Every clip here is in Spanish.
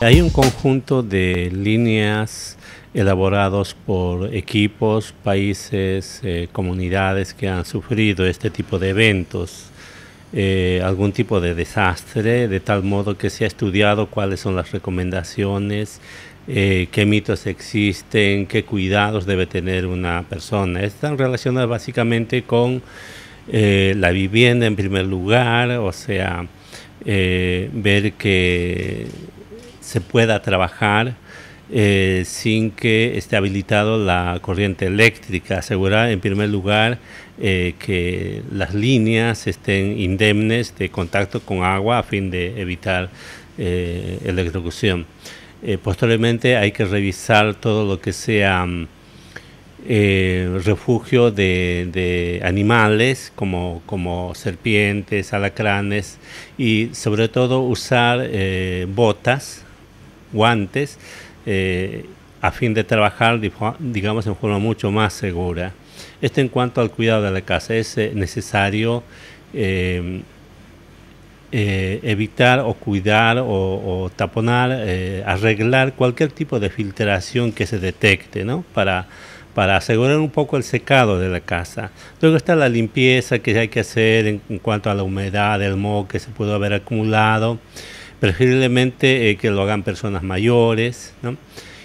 Hay un conjunto de líneas elaborados por equipos, países, eh, comunidades que han sufrido este tipo de eventos, eh, algún tipo de desastre, de tal modo que se ha estudiado cuáles son las recomendaciones, eh, qué mitos existen, qué cuidados debe tener una persona. Están relacionadas básicamente con la vivienda en primer lugar, o sea, ver que se pueda trabajar eh, sin que esté habilitado la corriente eléctrica. Asegurar, en primer lugar, eh, que las líneas estén indemnes de contacto con agua a fin de evitar eh, electrocución. Eh, posteriormente hay que revisar todo lo que sea mm, refugio de, animales como, como serpientes, alacranes y sobre todo usar botas guantes, eh, a fin de trabajar, digamos, en forma mucho más segura. Esto en cuanto al cuidado de la casa, es eh, necesario eh, evitar o cuidar o, taponar, arreglar cualquier tipo de filtración que se detecte, ¿no? Para para asegurar un poco el secado de la casa. Luego está la limpieza que hay que hacer en, cuanto a la humedad, el moho que se pudo haber acumulado preferiblemente eh, que lo hagan personas mayores.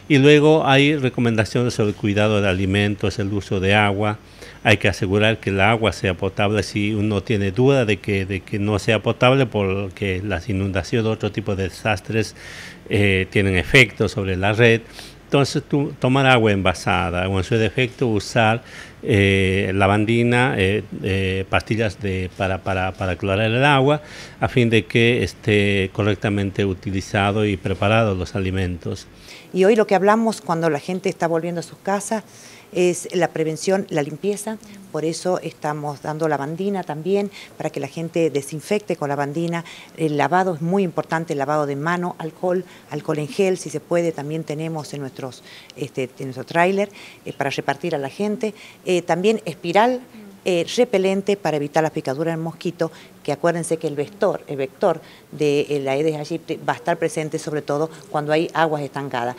Y luego hay recomendaciones sobre el cuidado de alimentos, el uso de agua. Hay que asegurar que el agua sea potable si uno tiene duda de que, de que no sea potable porque las inundaciones, o otro tipo de desastres eh, tienen efectos sobre la red. Entonces, tomar agua envasada o en su defecto usar eh, lavandina, eh, eh, pastillas de, para, para, el agua, a fin de que esté correctamente utilizado y preparado los alimentos. Y hoy lo que hablamos cuando la gente está volviendo a sus casas es la prevención, la limpieza, por eso estamos dando lavandina también, para que la gente desinfecte con lavandina. El lavado es muy importante, el lavado de mano, alcohol, alcohol en gel, si se puede, también tenemos en, nuestros, este, nuestro tráiler eh, para repartir a la gente. Eh, también espiral, eh, repelente para evitar las picaduras del mosquito, que acuérdense que el vector, el vector de la Aedes aegypti va a estar presente sobre todo cuando hay aguas estancadas.